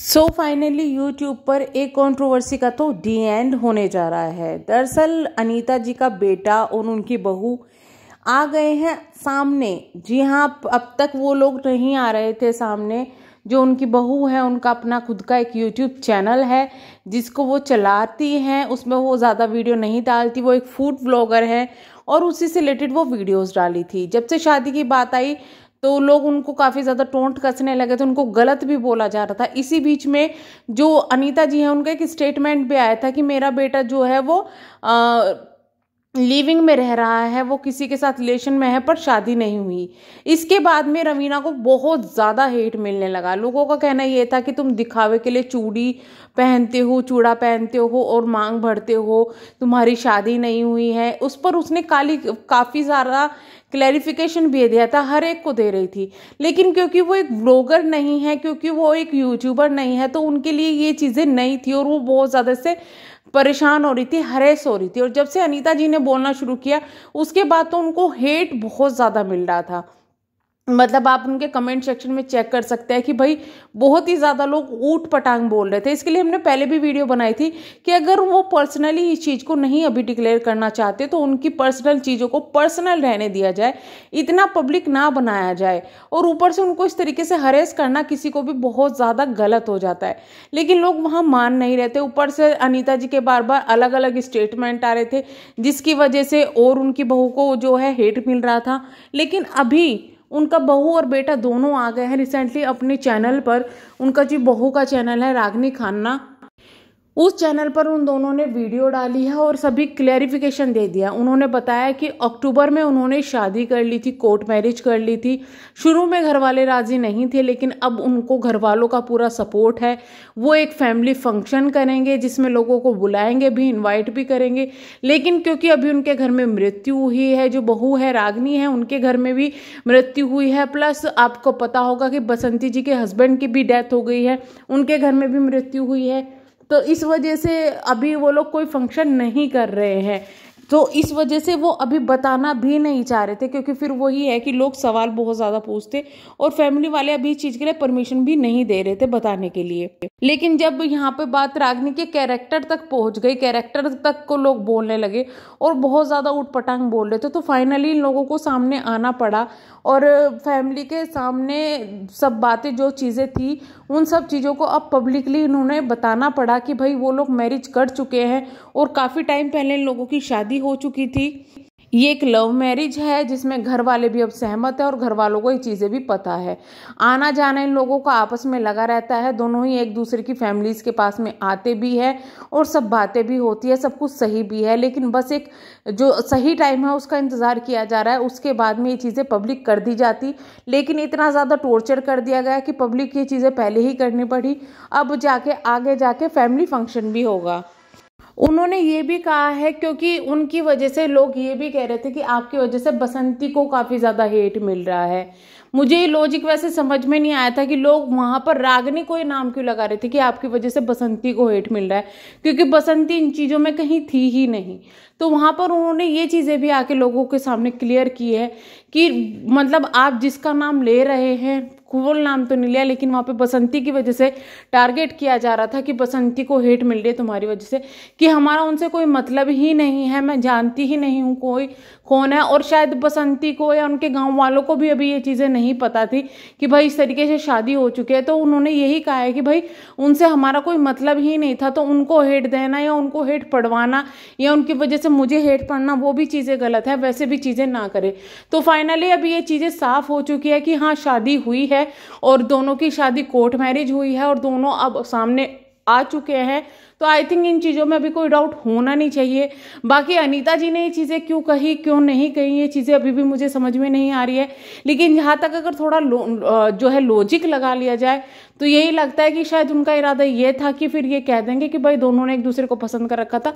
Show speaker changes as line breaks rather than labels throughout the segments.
so finally YouTube पर एक controversy का तो डी एंड होने जा रहा है दरअसल अनीता जी का बेटा और उनकी बहू आ गए हैं सामने जी हाँ अब तक वो लोग नहीं आ रहे थे सामने जो उनकी बहू है उनका अपना खुद का एक यूट्यूब चैनल है जिसको वो चलाती हैं उसमें वो ज़्यादा वीडियो नहीं डालती वो एक फूड ब्लॉगर है और उसी से रिलेटेड वो वीडियोस डाली थी जब से शादी की बात आई तो लोग उनको काफ़ी ज़्यादा टोंट कसने लगे थे उनको गलत भी बोला जा रहा था इसी बीच में जो अनीता जी हैं उनका एक स्टेटमेंट भी आया था कि मेरा बेटा जो है वो आ, लिविंग में रह रहा है वो किसी के साथ रिलेशन में है पर शादी नहीं हुई इसके बाद में रवीना को बहुत ज़्यादा हेट मिलने लगा लोगों का कहना ये था कि तुम दिखावे के लिए चूड़ी पहनते हो चूड़ा पहनते हो और मांग भरते हो तुम्हारी शादी नहीं हुई है उस पर उसने काली काफ़ी सारा क्लैरिफिकेशन भी दिया था हर एक को दे रही थी लेकिन क्योंकि वो एक ब्लॉगर नहीं है क्योंकि वो एक यूट्यूबर नहीं है तो उनके लिए ये चीज़ें नहीं थी और वो बहुत ज़्यादा से परेशान हो रही थी हरेस हो रही थी और जब से अनीता जी ने बोलना शुरू किया उसके बाद तो उनको हेट बहुत ज़्यादा मिल रहा था मतलब आप उनके कमेंट सेक्शन में चेक कर सकते हैं कि भाई बहुत ही ज़्यादा लोग ऊट पटांग बोल रहे थे इसके लिए हमने पहले भी वीडियो बनाई थी कि अगर वो पर्सनली इस चीज़ को नहीं अभी डिक्लेयर करना चाहते तो उनकी पर्सनल चीज़ों को पर्सनल रहने दिया जाए इतना पब्लिक ना बनाया जाए और ऊपर से उनको इस तरीके से हरेस करना किसी को भी बहुत ज़्यादा गलत हो जाता है लेकिन लोग वहाँ मान नहीं रहते ऊपर से अनिता जी के बार बार अलग अलग स्टेटमेंट आ रहे थे जिसकी वजह से और उनकी बहू को जो है हेट मिल रहा था लेकिन अभी उनका बहू और बेटा दोनों आ गए हैं रिसेंटली अपने चैनल पर उनका जी बहू का चैनल है रागनी खन्ना उस चैनल पर उन दोनों ने वीडियो डाली है और सभी क्लेरिफिकेशन दे दिया उन्होंने बताया कि अक्टूबर में उन्होंने शादी कर ली थी कोर्ट मैरिज कर ली थी शुरू में घर वाले राज़ी नहीं थे लेकिन अब उनको घर वालों का पूरा सपोर्ट है वो एक फैमिली फंक्शन करेंगे जिसमें लोगों को बुलाएंगे भी इन्वाइट भी करेंगे लेकिन क्योंकि अभी उनके घर में मृत्यु हुई है जो बहू है रागनी है उनके घर में भी मृत्यु हुई है प्लस आपको पता होगा कि बसंती जी के हस्बैंड की भी डेथ हो गई है उनके घर में भी मृत्यु हुई है तो इस वजह से अभी वो लोग कोई फंक्शन नहीं कर रहे हैं तो इस वजह से वो अभी बताना भी नहीं चाह रहे थे क्योंकि फिर वही है कि लोग सवाल बहुत ज़्यादा पूछते और फैमिली वाले अभी इस चीज़ के लिए परमिशन भी नहीं दे रहे थे बताने के लिए लेकिन जब यहाँ पे बात रागनी के कैरेक्टर तक पहुँच गई कैरेक्टर तक को लोग बोलने लगे और बहुत ज़्यादा उठपटांग बोल रहे थे तो फाइनली इन लोगों को सामने आना पड़ा और फैमिली के सामने सब बातें जो चीज़ें थी उन सब चीज़ों को अब पब्लिकली इन्होंने बताना पड़ा कि भाई वो लोग मैरिज कर चुके हैं और काफ़ी टाइम पहले इन लोगों की शादी शादी हो चुकी थी ये एक लव मैरिज है जिसमें घर वाले भी अब सहमत है और घर वालों को ये चीज़ें भी पता है आना जाना इन लोगों का आपस में लगा रहता है दोनों ही एक दूसरे की फैमिलीज़ के पास में आते भी है और सब बातें भी होती है सब कुछ सही भी है लेकिन बस एक जो सही टाइम है उसका इंतज़ार किया जा रहा है उसके बाद में ये चीज़ें पब्लिक कर दी जाती लेकिन इतना ज़्यादा टॉर्चर कर दिया गया कि पब्लिक ये चीज़ें पहले ही करनी पड़ी अब जाके आगे जाके फैमिली फंक्शन भी होगा उन्होंने ये भी कहा है क्योंकि उनकी वजह से लोग ये भी कह रहे थे कि आपकी वजह से बसंती को काफ़ी ज़्यादा हेट मिल रहा है मुझे ये लॉजिक वैसे समझ में नहीं आया था कि लोग वहाँ पर रागनी को ये नाम क्यों लगा रहे थे कि आपकी वजह से बसंती को हेट मिल रहा है क्योंकि बसंती इन चीज़ों में कहीं थी ही नहीं तो वहाँ पर उन्होंने ये चीज़ें भी आके लोगों के सामने क्लियर की है कि मतलब आप जिसका नाम ले रहे हैं कुंवर नाम तो नहीं लिया लेकिन वहाँ पे बसंती की वजह से टारगेट किया जा रहा था कि बसंती को हेट मिल रही है तुम्हारी वजह से कि हमारा उनसे कोई मतलब ही नहीं है मैं जानती ही नहीं हूँ कोई कौन है और शायद बसंती को या उनके गाँव वालों को भी अभी ये चीज़ें नहीं पता थी कि भाई इस तरीके से शादी हो चुकी है तो उन्होंने यही कहा है कि भाई उनसे हमारा कोई मतलब ही नहीं था तो उनको हेट देना या उनको हेट पड़वाना या उनकी वजह से मुझे हेट पड़ना वो भी चीज़ें गलत है वैसे भी चीज़ें ना करें तो फाइनली अभी ये चीज़ें साफ हो चुकी है कि हाँ शादी हुई है और दोनों की शादी कोर्ट मैरिज हुई है और दोनों अब सामने आ चुके हैं तो आई थिंक इन चीज़ों में अभी कोई डाउट होना नहीं चाहिए बाकी अनीता जी ने ये चीज़ें क्यों कही क्यों नहीं कही ये चीज़ें अभी भी मुझे समझ में नहीं आ रही है लेकिन यहाँ तक अगर थोड़ा जो है लॉजिक लगा लिया जाए तो यही लगता है कि शायद उनका इरादा ये था कि फिर ये कह देंगे कि भाई दोनों ने एक दूसरे को पसंद कर रखा था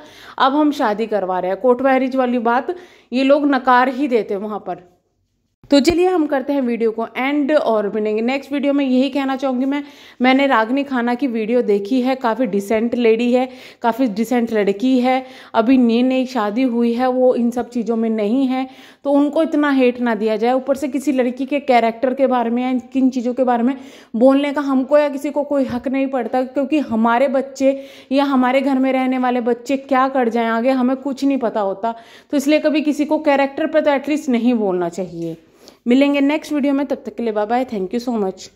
अब हम शादी करवा रहे हैं कोर्ट मैरिज वाली बात ये लोग नकार ही देते वहाँ पर तो चलिए हम करते हैं वीडियो को एंड और मिलेंगे नेक्स्ट वीडियो में यही कहना चाहूँगी मैं मैंने रागनी खाना की वीडियो देखी है काफ़ी डिसेंट लेडी है काफ़ी डिसेंट लड़की है अभी नई नई शादी हुई है वो इन सब चीज़ों में नहीं है तो उनको इतना हेट ना दिया जाए ऊपर से किसी लड़की के कैरेक्टर के बारे में या किन चीज़ों के बारे में बोलने का हमको या किसी को कोई हक नहीं पड़ता क्योंकि हमारे बच्चे या हमारे घर में रहने वाले बच्चे क्या कर जाएँ आगे हमें कुछ नहीं पता होता तो इसलिए कभी किसी को कैरेक्टर पर तो एटलीस्ट नहीं बोलना चाहिए मिलेंगे नेक्स्ट वीडियो में तब तक के लिए bye bye thank you so much